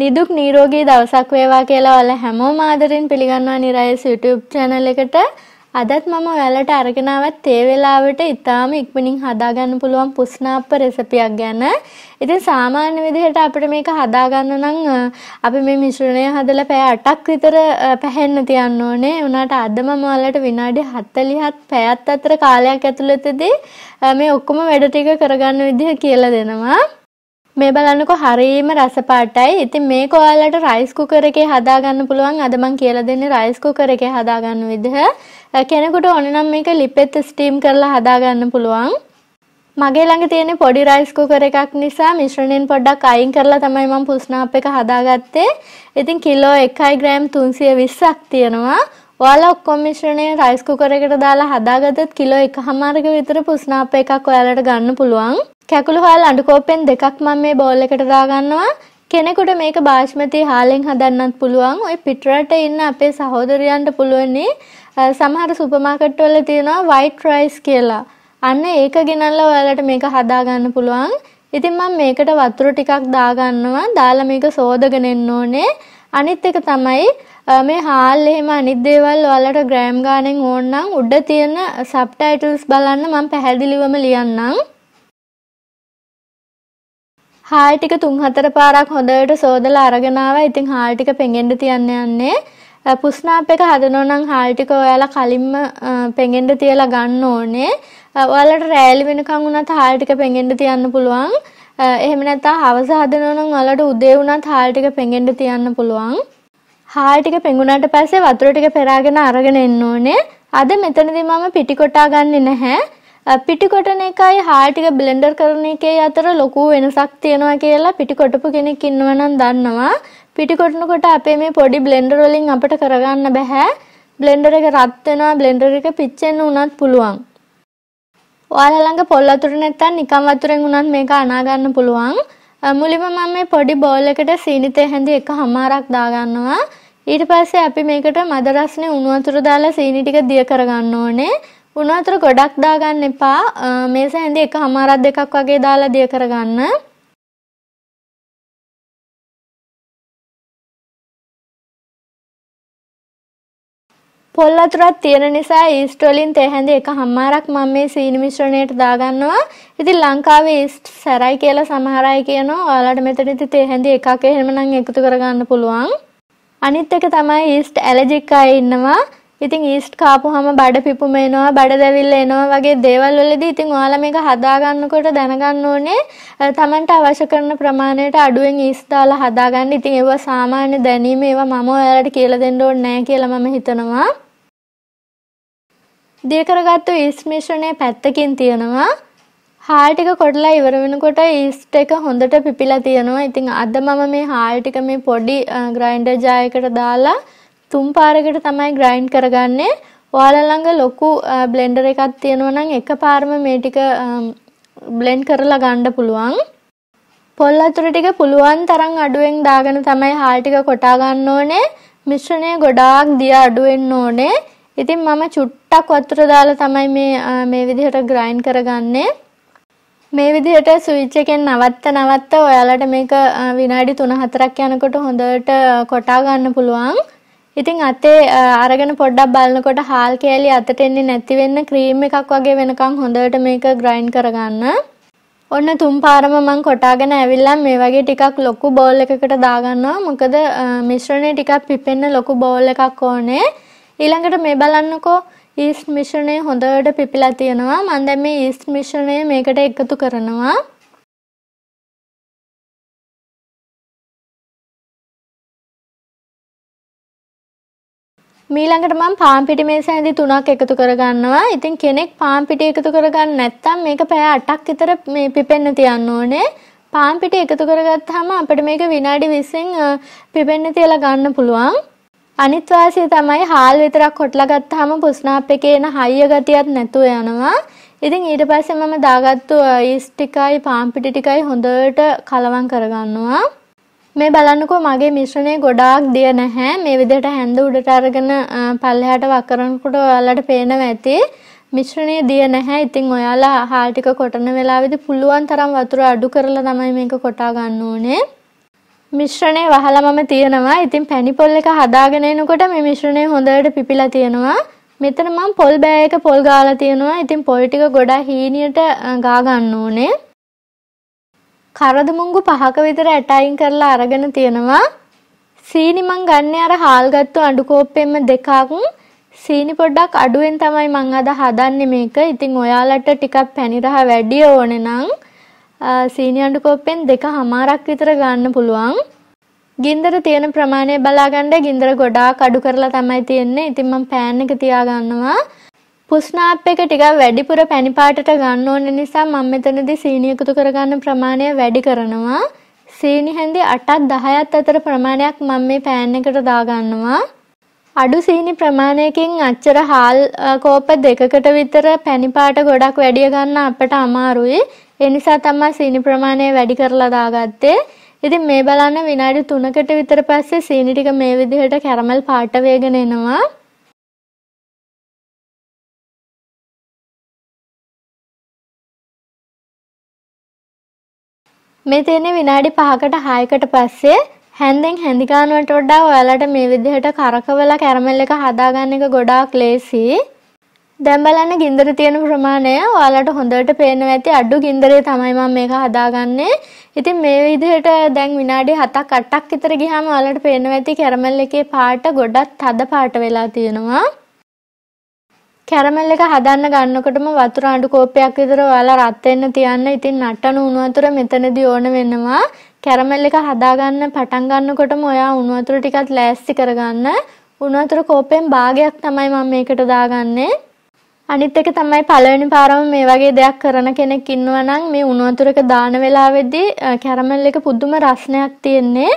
නිදුක් නීරෝගී දවසක් වේවා කියලා ඔයාලා හැමෝම ආදරෙන් පිළිගන්නවා නිරයස් YouTube channel එකට. අදත් මම ඔයාලට අරගෙන ආවත් ඒ වෙලාවට ඉතාම ඉක්මනින් හදාගන්න පුළුවන් පුස්නාප්ප රෙසිපියක් ගැන. ඉතින් සාමාන්‍ය විදිහට අපිට මේක හදාගන්න නම් අපි මේ මිශ්‍රණය හදලා පැය 8ක් විතර පැහෙන්න තියන්න ඕනේ. උනාට අද මම ඔයාලට විනාඩි 40ත් පැයත් අතර කාලයක් ඇතුළතදී මේ ඔක්කොම වැඩ ටික කරගන්න විදිහ කියලා දෙනවා. මේ බලන්නකො හරීම රසපාටයි. ඉතින් මේක ඔයාලට රයිස් කුකර් එකේ හදාගන්න පුළුවන්. අද මම කියලා දෙන්නේ රයිස් කුකර් එකේ හදාගන්න විදිහ. කෙනෙකුට ඕන නම් මේක ලිපෙත් ස්ටීම් කරලා හදාගන්න පුළුවන්. මගේ ළඟ තියෙන පොඩි රයිස් කුකර් එකක් නිසා මිශ්‍රණයෙන් පොඩ්ඩක් අයින් කරලා තමයි මම පුස්නාප් එක හදාගත්තේ. ඉතින් කිලෝ 1යි ග්‍රෑම් 320ක් තියෙනවා. ඔයාලා ඔක්කොම මිශ්‍රණය රයිස් කුකර් එකට දාලා හදාගත්තත් කිලෝ 1.5ක විතර පුස්නාප එකක් ඔයාලට ගන්න පුළුවන්. කැකුළු හාල් අඬු කෝපෙන් දෙකක් මම මේ බෝල් එකට දාගන්නවා. කෙනෙකුට මේක බාස්මති හාලෙන් හදන්නත් පුළුවන්. ওই පිටරට ඉන්න අපේ සහෝදරයන්ට පුළුවන් සමහර සුපර් මාකට් වල තියෙනවා white rice කියලා. අන්න ඒක ගෙනල්ලා ඔයාලට මේක හදාගන්න පුළුවන්. ඉතින් මම මේකට වතුර ටිකක් දාගන්නවා. දාලා මේක සෝදගෙන එන්න ඕනේ. අනිත් එක තමයි මේ හාල් එහෙම අනිත් දේවල් ඔයාලට ග්‍රෑම් ගානෙන් ඕන නම් උඩ තියෙන සබ්ටයිටල්ස් බලන්න මම පැහැදිලිවම ලියන්නම්. හාල් ටික 3-4 පාරක් හොඳට සෝදලා අරගෙන ආවා. ඉතින් හාල් ටික පෙඟෙන්න තියන්න යන්නේ. පුස්නාප් එක හදනවා නම් හාල් ටික ඔයාලා කලින්ම පෙඟෙන්න තියලා ගන්න ඕනේ. ඔයාලට රෑලි වෙනකන් උනත් හාල් ටික පෙඟෙන්න තියන්න පුළුවන්. එහෙම නැත්නම් හවස හදනවා නම් ඔයාලට උදේ උනත් හාල් ටික පෙඟෙන්න තියන්න පුළුවන්. හාල් ටික පෙඟුනාට පස්සේ වතුර ටික පෙරාගෙන අරගෙන එන්න ඕනේ. අද මෙතනදී මම පිටි කොටා ගන්නෙ නැහැ. පිටි කොටන එකයි හාල් ටික බ්ලෙන්ඩර් කරන එකේ අතර ලොකු වෙනසක් තියෙනවා කියලා පිටි කොටපු කෙනෙක් ඉන්නවා නම් දන්නවා. පිටි කොටනකොට අපේ මේ පොඩි බ්ලෙන්ඩර් වලින් අපිට කරගන්න බෑ. බ්ලෙන්ඩර් එක රත් වෙනවා බ්ලෙන්ඩර් එක පිච්චෙන්න උනත් පුළුවන්. ඔයාලා ළඟ පොල් වතුර නැත්තම් නිකම් වතුරෙන් උනත් මේක අනා ගන්න පුළුවන්. මුලින්ම මම මේ පොඩි බෝල් එකට සීනි තේ හැඳි එකමාරක් දාගන්නවා. ඊට පස්සේ අපි මේකට මද රස්නේ උණු වතුර දාලා සීනි ටික දිය කරගන්න ඕනේ. උණු වතුර ගොඩක් දාගන්න එපා. මේස ඇඳි එකමාරක් දෙකක් වගේ දාලා දිය කරගන්න. පොල් අතුරක් තියෙන නිසා ඊස්ට් වලින් තේ හැඳ එක හමාරක් මම මේ සීනි මිශ්‍රණයට දාගන්නවා. ඉතින් ලංකාවේ ඊස්ට් සැරයි කියලා සමහර අය කියනවා. ඔයාලට මෙතන ඉතින් තේ හැඳ එකක් එහෙමනම් එකතු කරගන්න පුළුවන්. අනිත් එක තමයි ඊස්ට් ඇලර්ජික් අය ඉන්නවා. ඉතින් ඊස්ට් කාපුවාම බඩ පිපුම එනවා, බඩ දැවිල්ල එනවා වගේ දේවල් වලදී ඉතින් ඔයාලා මේක හදා ගන්නකොට දැනගන්න ඕනේ තමන්ට අවශ්‍ය කරන ප්‍රමාණයට අඩුවෙන් ඊස්ට් දාලා හදාගන්න. ඉතින් ඒවා සාමාන්‍ය දැනීම ඒවා මම ඔයාලට කියලා දෙන්න ඕනේ නැහැ කියලා මම හිතනවා. දිය කරගත්තු ඊස්ට් මිශ්‍රණය පැත්තකින් තියෙනවා. හාල්ටික කොටලා ඉවර වෙනකොට ඊස්ට් එක හොඳට පිපිලා තියෙනවා. ඉතින් අද මම මේ හාල්ටික මේ පොඩි ග්‍රයින්ඩර් ජායකට දාලා තුන් පාරකට තමයි ග්‍රයින්ඩ් කරගන්නේ. ඔයාලා ළඟ ලොකු බ්ලෙන්ඩර් එකක් තියෙනවා නම් එකපාරම මේ ටික බ්ලෙන්ඩ් කරලා ගන්න පුළුවන්. පොල් අතුරු ටික පුළුවන් තරම් අඩුවෙන් දාගෙන තමයි හාල් ටික කොටා ගන්න ඕනේ. මිශ්‍රණය ගොඩාක් දිය අඩු වෙන්න ඕනේ. ඉතින් මම චුට්ටක් වතුර දාලා තමයි මේ මේ විදිහට ග්‍රයින්ඩ් කරගන්නේ. මේ විදිහට ස්විච් එකෙන් නවත්ත නවත්ත ඔයාලට මේක විනාඩි 3-4ක් යනකොට හොඳට කොටා ගන්න පුළුවන්. ඉතින් අතේ අරගෙන පොඩ්ඩක් බලනකොට හාල් කෑලි අතට එන්නේ නැති වෙන්න ක්‍රීම් එකක් වගේ වෙනකන් හොඳට මේක ග්‍රයින්ඩ් කරගන්න. ඔන්න තුන් පාරම මම කොටාගෙන ඇවිල්ලා මේ වගේ ටිකක් ලොකු බෝල් එකකට දාගන්නවා. මොකද මිශ්‍රණය ටිකක් පිපෙන්න ලොකු බෝල් එකක් ඕනේ. ඊළඟට මේ බලන්නකෝ ඊස්ට් මිශ්‍රණය හොඳට පිපිලා තියෙනවා මම දැන් මේ ඊස්ට් මිශ්‍රණය මේකට එකතු කරනවා මීළඟට මම පාන් පිටි මේසෙන්දි තුනක් එකතු කරගන්නවා. ඉතින් කෙනෙක් පාන් පිටි එකතු කරගන්න නැත්නම් මේක පැය 8ක් විතර මේ පිපෙන්න තියන්න ඕනේ. පාන් පිටි එකතු කරගත්තාම අපිට මේක විනාඩි 20න් පිපෙන්න තියලා ගන්න පුළුවන්. අනිත් වාසිය තමයි හාල් විතරක් හොටලා ගත්තාම පුස්නාප් එකේ එන හයිය ගතියක් නැතුව යනවා. ඉතින් ඊට පස්සේ මම දාගත්තු ඊස් ටිකයි පාන් පිටි ටිකයි හොඳට කලවම් කරගන්නවා. මේ බලන්නකෝ මගේ මිශ්‍රණය ගොඩාක් දිය නැහැ. මේ විදිහට හැඳ උඩට අරගෙන පල්ලෙහාට වකරනකොට ඔයාලට පේනවා ඇති. මිශ්‍රණය දිය නැහැ. ඉතින් ඔයාලා හාල් ටික කොටන වෙලාවේදී පුළුවන් තරම් වතුර අඩු කරලා තමයි මේක කොටා ගන්න ඕනේ. මිශ්‍රණය වහලා මම තියනවා. ඉතින් පැණි පොල් එක හදාගෙන එනකොට මේ මිශ්‍රණය හොඳට පිපිලා තියෙනවා. මෙතන මම පොල් බෑයක පොල් ගාලා තියෙනවා. ඉතින් පොල් ටික ගොඩා හීනියට ගා ගන්න ඕනේ. කරදමුංගු පහක විතර ඇටයින් කරලා අරගෙන තියෙනවා. සීනි මං ගන්නෙ අර හාල් ගත්තු අඬු කෝප්පෙන්න දෙකක්. සීනි පොඩ්ඩක් අඩුවෙන් තමයි මං අද හදන්නේ මේක. ඉතින් ඔයාලට ටිකක් පැණි රහ වැඩි ඕනේ නම් සීනියඩු කොප්පෙන් දෙක හමාරක් විතර ගන්න පුළුවන්. ගින්දර තියෙන ප්‍රමාණය බලාගන්න ගින්දර ගොඩාක් අඩු කරලා තමයි තියෙන්නේ. ඉතින් මම පෑන් එක තියාගන්නවා. පුස්නාප් එක ටිකක් වැඩිපුර පැණි පාටට ගන්න ඕන නිසා මම මෙතනදී සීනි එකතු කරගන්න ප්‍රමාණය වැඩි කරනවා. සීනි හැඳි 8ක් 10ක් අතර ප්‍රමාණයක් මම මේ පෑන් එකට දාගන්නවා. අඩු සීනි ප්‍රමාණයකින් අච්චර හාල් කෝප දෙකකට විතර පැණි පාට ගොඩක් වැඩි ගන්න අපට අමාරුයි. ඒ නිසා තමයි සීනි ප්‍රමාණය වැඩි කරලා දාගත්තේ. ඉතින් මේ බලන්න විනාඩි 3කට විතර පස්සේ සීනි ටික මේ විදිහට කැරමල් පාට වේගෙන එනවා. මේ තියෙන විනාඩි 5කට 6කට පස්සේ හැන්දෙන් හැඳි ගන්නවට වඩා ඔයාලට මේ විදිහට කරකවලා කැරමල් එක හදාගන්න එක ගොඩාක් ලේසියි. දැන් බලන්න ගින්දර තියෙන ප්‍රමාණය ඔයාලට හොඳට පේනවා ඇති අඩු ගින්දරේ තමයි මම මේක හදාගන්නේ. ඉතින් මේ විදිහට දැන් විනාඩි 7ක් 8ක් විතර ගියාම ඔයාලට පේනවා ඇති කැරමල් එකේ පාට ගොඩක් තද පාට වෙලා තියෙනවා. කැරමල් එක හදන්න ගන්නකොටම වතුර අඩු කෝපයක් විතර ඔයාලා රත් වෙන්න තියන්න. ඉතින් නටන උණු වතුර මෙතනදී ඕන වෙනවා. කැරමල් එක හදාගන්න පටන් ගන්නකොටම ඔයා උණු වතුර ටිකක් ලෑස්ති කරගන්න. උණු වතුර කෝපයෙන් භාගයක් තමයි මම මේකට දාගන්නේ. අනිත් එක තමයි පළවෙනි පාරම මේ වගේ දෙයක් කරන කෙනෙක් ඉන්නවා නම් මේ උණු වතුරක දාන වෙලාවේදී කැරමල් එක පුදුම රසණයක් තියෙන්නේ.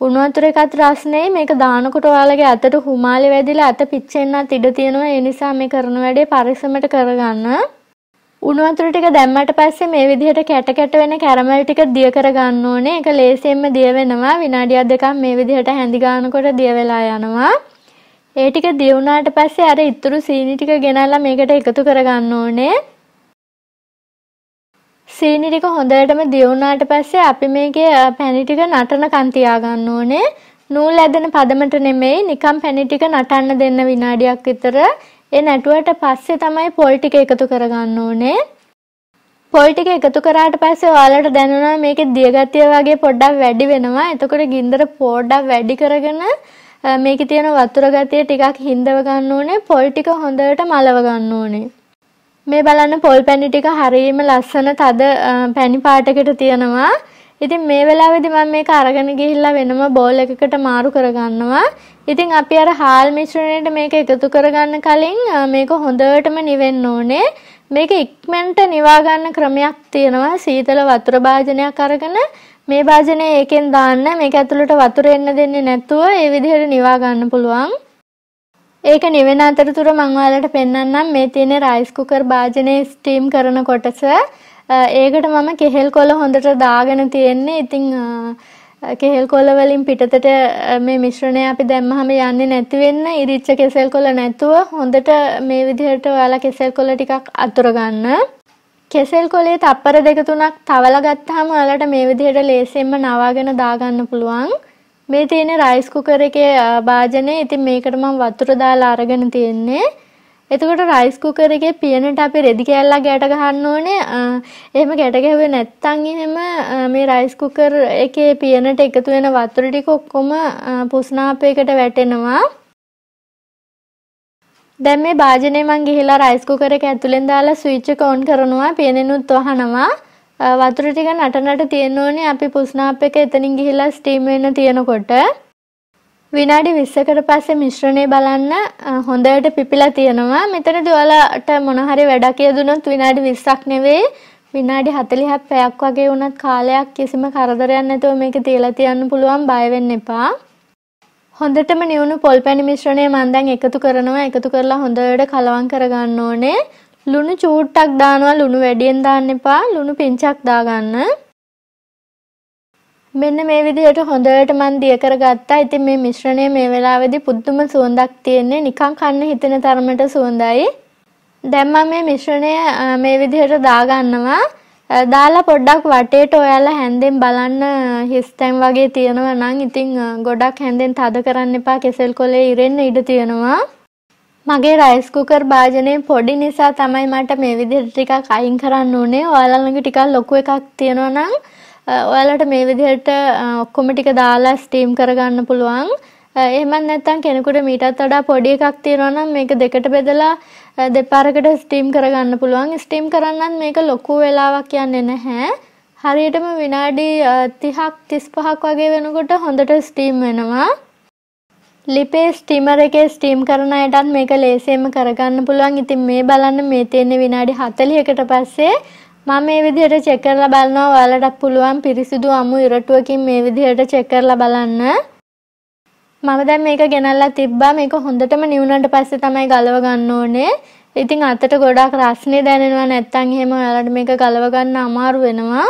උණු වතුර එකත් රසණේ මේක දානකොට ඔයාලගේ අතට හුමාලේ වැදිලා අත පිච්චෙන්නත් ඉඩ තියෙනවා. ඒ නිසා මේ කරන වැඩේ පරිස්සමට කරගන්න. උණු වතුර ටික දැම්මට පස්සේ මේ විදිහට කැට කැට වෙන කැරමල් ටික දිය කරගන්න ඕනේ. ඒක ලේසියෙන්ම දිය වෙනවා. විනාඩියක් දෙකක් මේ විදිහට හැඳි ගන්නකොට දිය වෙලා යනවා. ඒ ටික දියුණාට පස්සේ අර ඉතුරු සීනි ටික ගෙනල්ලා මේකට එකතු කරගන්න ඕනේ. සීනි ටික හොඳටම දියුණාට පස්සේ අපි මේකේ පැණි ටික නටනකන් තියාගන්න ඕනේ. නූල් ඇදෙන පදමට නෙමෙයි නිකන් පැණි ටික නටන්න දෙන්න විනාඩියක් විතර. ඒ නැටුවට පස්සේ තමයි පොල් ටික එකතු කරගන්න ඕනේ. පොල් ටික එකතු කරාට පස්සේ ඔයාලට දැනුණා මේකේ දියගතිය වගේ පොඩ්ඩක් වැඩි වෙනවා. එතකොට ගින්දර පොඩ්ඩක් වැඩි කරගෙන මේකේ තියෙන වතුර ගතිය ටිකක් හිඳව ගන්න ඕනේ. පොල් ටික හොඳට මලව ගන්න ඕනේ. මේ බලන්න පොල් පැණි ටික හරියම ලස්සන තද පැණි පාටකට තියෙනවා. ඉතින් මේ වෙලාවේදී මම මේක අරගෙන ගිහිල්ලා වෙනම බෝල් එකකට මාරු කරගන්නවා. ඉතින් අපි අර හාල් මිශ්‍රණයට මේක එකතු කරගන්න කලින් මේක හොඳටම නිවෙන්න ඕනේ. මේක ඉක්මනට නිවා ගන්න ක්‍රමයක් තියෙනවා. සීතල වතුර භාජනයක් අරගෙන මේ භාජනය ඒකෙන් දාන්න මේක ඇතුළට වතුර එන්න දෙන්නේ නැතුව ඒ විදිහට නිවා ගන්න පුළුවන්. ඒක නිවෙන අතරතුර මම ඔයාලට පෙන්වන්නම් මේ තියෙන රයිස් කුකර් භාජනයේ ස්ටීම් කරන කොටස. ඒකට මම කෙහෙල් කොළ හොඳට දාගෙන තියෙන්නේ. ඉතින් කෙහෙල් කොළ වලින් පිටතට මේ මිශ්‍රණය අපි දැම්මහම යන්නේ නැති වෙන්න ඉරිච්ච කෙසෙල් කොළ නැතුව හොඳට මේ විදිහට ඔයාලා කෙසෙල් කොළ ටිකක් අතුර ගන්න. කෙසෙල් කොලේ තප්පර දෙක තුනක් තවලා ගත්තාම ඔයාලට මේ විදිහට ලේසියෙන්ම නවාගෙන දාගන්න පුළුවන්. මේ තියෙන රයිස් කුකර් එකේ භාජනය. ඉතින් මේකට මම වතුර දාලා අරගෙන තියෙන්නේ. එතකොට රයිස් කුකර් එකේ පියනට අපි රෙදි කෑල්ලක් ගැට ගහන්න ඕනේ. එහෙම ගැට ගැහුවේ නැත්නම් එහෙම මේ රයිස් කුකර් එකේ පියනට එකතු වෙන වතුර ටික ඔක්කොම පුස්නාපයකට වැටෙනවා. දැන් මේ භාජනය මං ගිහිලා රයිස් කුකර් එක ඇතුලෙන් දාලා ස්විච් එක ඔන් කරනවා පියනෙනුත් වහනවා වතුර ටික නටනට තියෙන්න ඕනේ අපි පුස්නාප් එක එතනින් ගිහිලා ස්ටීම් වෙන්න තියෙනකොට විනාඩි 20කට පස්සේ මිශ්‍රණය බලන්න හොඳට පිපිලා තියෙනවා මෙතනදී ඔයාලට මොන හරි වැඩක් යදුනොත් විනාඩි 20ක් නෙවෙයි විනාඩි 40ක් පැයක් වගේ වුණත් කාලයක් කිසිම කරදරයක් නැතුව මේක තියලා තියන්න පුළුවන් බය වෙන්න එපා හොඳටම නිවුණු පොල් පැණි මිශ්‍රණය මම දැන් එකතු කරනවා. එකතු කරලා හොඳට කලවම් කරගන්න ඕනේ. ලුණු චූට්ටක් දානවා. ලුණු වැඩියෙන් දාන්න එපා. ලුණු පිංචක් දාගන්න. මෙන්න මේ විදිහට හොඳට මම දිය කරගත්තා. ඉතින් මේ මිශ්‍රණය මේ වෙලාවේදී පුදුම සුවඳක් තියෙන්නේ. නිකන් කන්න හිතෙන තරමට සුවඳයි. දැන් මම මේ මිශ්‍රණය මේ විදිහට දාගන්නවා. දාලා පොඩ්ඩක් වටේට ඔයාලා හැන්දෙන් බලන්න හිස්තැම් වගේ තියෙනවා නම් ඉතින් ගොඩක් හැන්දෙන් තද කරන්න එපා කෙසෙල් කොලේ ඉරෙන්න ඉඩ තියෙනවා. මගේ රයිස් කුකර් භාජනය පොඩි නිසා තමයි මට මේ විදිහට ටිකක් අයින් කරන්න ඕනේ. ඔයාලා ළඟ ටිකක් ලොකු එකක් තියෙනවා නම් ඔයාලට මේ විදිහට ඔක්කොම ටික දාලා ස්ටීම් කරගන්න පුළුවන්. එහෙම නැත්නම් කෙනෙකුට මීටත් වඩා පොඩි එකක් තියෙනවා නම් මේක දෙකට බෙදලා දෙපාරකට ස්ටීම් කරගන්න පුළුවන් ස්ටීම් කරන්නත් මේක ලොකු වෙලාවක් යන්නේ නැහැ හරියටම විනාඩි 30ක් 35ක් වගේ වෙනකොට හොඳට ස්ටීම් වෙනවා ලිපේ ස්ටිමර් එකේ ස්ටීම් කරන අයටත් මේක ලේසියෙන්ම කරගන්න පුළුවන් ඉතින් මේ බලන්න මේ තියෙන විනාඩි 40කට පස්සේ මම මේ විදිහට චෙක් කරලා බලනවා ඔයාලටත් පුළුවන් පිරිසිදු අමු ඉරටුවකින් මේ විදිහට චෙක් කරලා බලන්න මම දැන් මේක ගෙනල්ලා තිබ්බා මේක හොඳටම නිවුණාට පස්සේ තමයි ගලව ගන්න ඕනේ. ඉතින් අතට ගොඩාක් රස්නේ දැනෙනවා නැත්තම් එහෙම ඔයාලට මේක ගලව ගන්න අමාරු වෙනවා.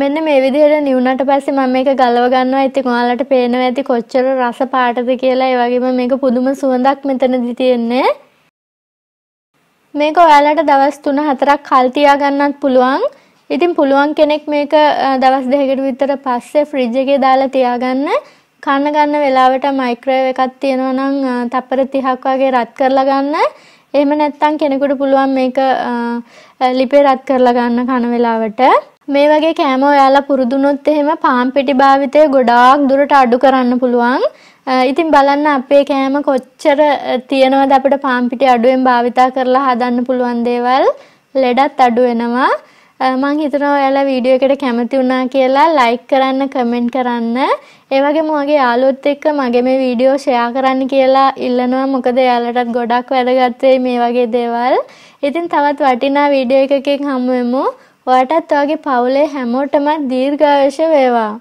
මෙන්න මේ විදිහට නිවුණාට පස්සේ මම මේක ගලව ගන්නවා. ඉතින් ඔයාලට පේනවා ඇති කොච්චර රස පාටද කියලා. ඒ වගේම මේක පුදුම සුවඳක් මෙතනදි තියෙන්නේ. මේක ඔයාලට දවස් 3-4ක් කල් තියාගන්නත් පුළුවන්. ඉතින් පුළුවන් කෙනෙක් මේක දවස් දෙකකට විතර පස්සේ ෆ්‍රිජ් එකේ දාලා තියාගන්න. කන්න ගන්න වෙලාවට මයික්‍රෝවේව් එකක් තියෙනවා නම් තප්පර 30ක් වගේ රත් කරලා ගන්න. එහෙම නැත්නම් කෙනෙකුට පුළුවන් මේක ලිපේ රත් කරලා ගන්න කන වෙලාවට. මේ වගේ කෑම ඔයාලා පුරුදුනොත් එහෙම පාන් පිටි භාවිතය ගොඩාක් දුරට අඩු කරන්න පුළුවන්. ඉතින් බලන්න අපේ කෑම කොච්චර තියෙනවද අපිට පාන් පිටි අඩුවෙන් භාවිතා කරලා හදන්න පුළුවන් දේවල් ලෙඩත් අඩු වෙනවා. මං හිතනවා ඔයාලා වීඩියෝ එකට කැමති වුණා කියලා ලයික් කරන්න කමෙන්ට් කරන්න ඒ වගේම ඔයාගේ යාළුවොත් එක්ක මගේ මේ වීඩියෝ ෂෙයා කරන්න කියලා ඉල්ලනවා මොකද එයාලටත් ගොඩක් වැදගත් මේ වගේ දේවල්. ඉතින් තවත් වටිනා වීඩියෝ එකකින් හමු වෙමු. ඔයාටත් ඔයාගේ පවුලේ හැමෝටම දීර්ඝායුෂ වේවා.